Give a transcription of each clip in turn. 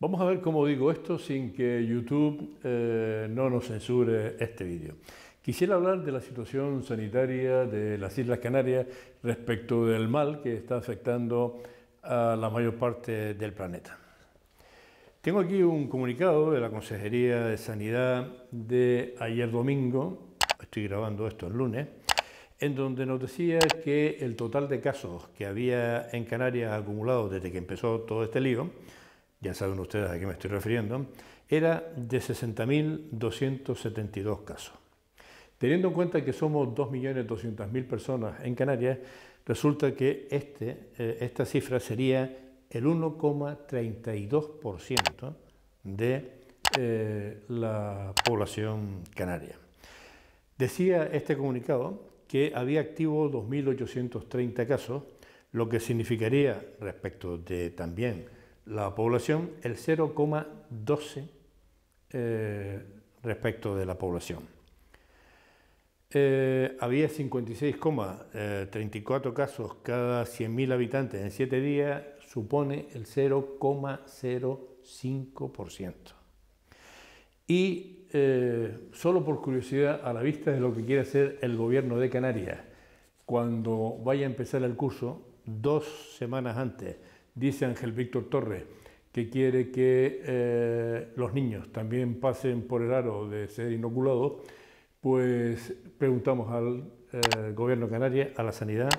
Vamos a ver cómo digo esto sin que YouTube eh, no nos censure este vídeo. Quisiera hablar de la situación sanitaria de las Islas Canarias respecto del mal que está afectando a la mayor parte del planeta. Tengo aquí un comunicado de la Consejería de Sanidad de ayer domingo, estoy grabando esto el lunes, en donde nos decía que el total de casos que había en Canarias acumulado desde que empezó todo este lío, ya saben ustedes a qué me estoy refiriendo, era de 60.272 casos. Teniendo en cuenta que somos 2.200.000 personas en Canarias, resulta que este, eh, esta cifra sería el 1,32% de eh, la población canaria. Decía este comunicado que había activo 2.830 casos, lo que significaría respecto de también la población el 0,12 eh, respecto de la población. Eh, había 56,34 casos cada 100.000 habitantes en 7 días, supone el 0,05%. Y eh, solo por curiosidad, a la vista de lo que quiere hacer el gobierno de Canarias, cuando vaya a empezar el curso, dos semanas antes, dice Ángel Víctor Torres, que quiere que eh, los niños también pasen por el aro de ser inoculados, pues preguntamos al eh, gobierno Gobierno Canarias a la Sanidad,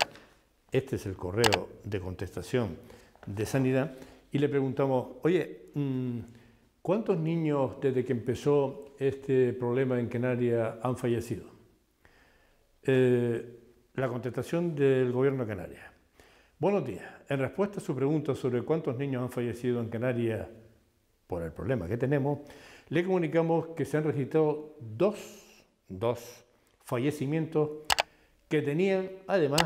este es el correo de contestación de Sanidad, y le preguntamos, oye, mm, ¿Cuántos niños desde que empezó este problema en Canarias han fallecido? Eh, la contestación del Gobierno de Canarias. Buenos días. En respuesta a su pregunta sobre cuántos niños han fallecido en Canarias por el problema que tenemos, le comunicamos que se han registrado dos, dos fallecimientos que tenían además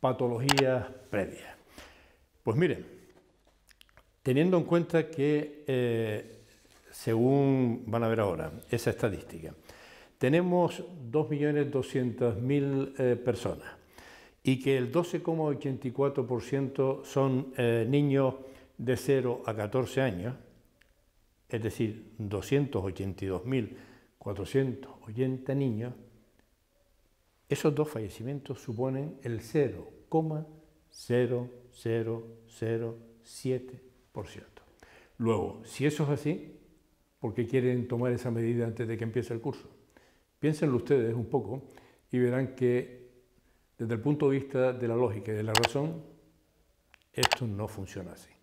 patologías previas. Pues miren, Teniendo en cuenta que, eh, según van a ver ahora, esa estadística, tenemos 2.200.000 eh, personas y que el 12,84% son eh, niños de 0 a 14 años, es decir, 282.480 niños, esos dos fallecimientos suponen el 0,0007 por cierto. Luego, si eso es así, ¿por qué quieren tomar esa medida antes de que empiece el curso? Piénsenlo ustedes un poco y verán que desde el punto de vista de la lógica y de la razón, esto no funciona así.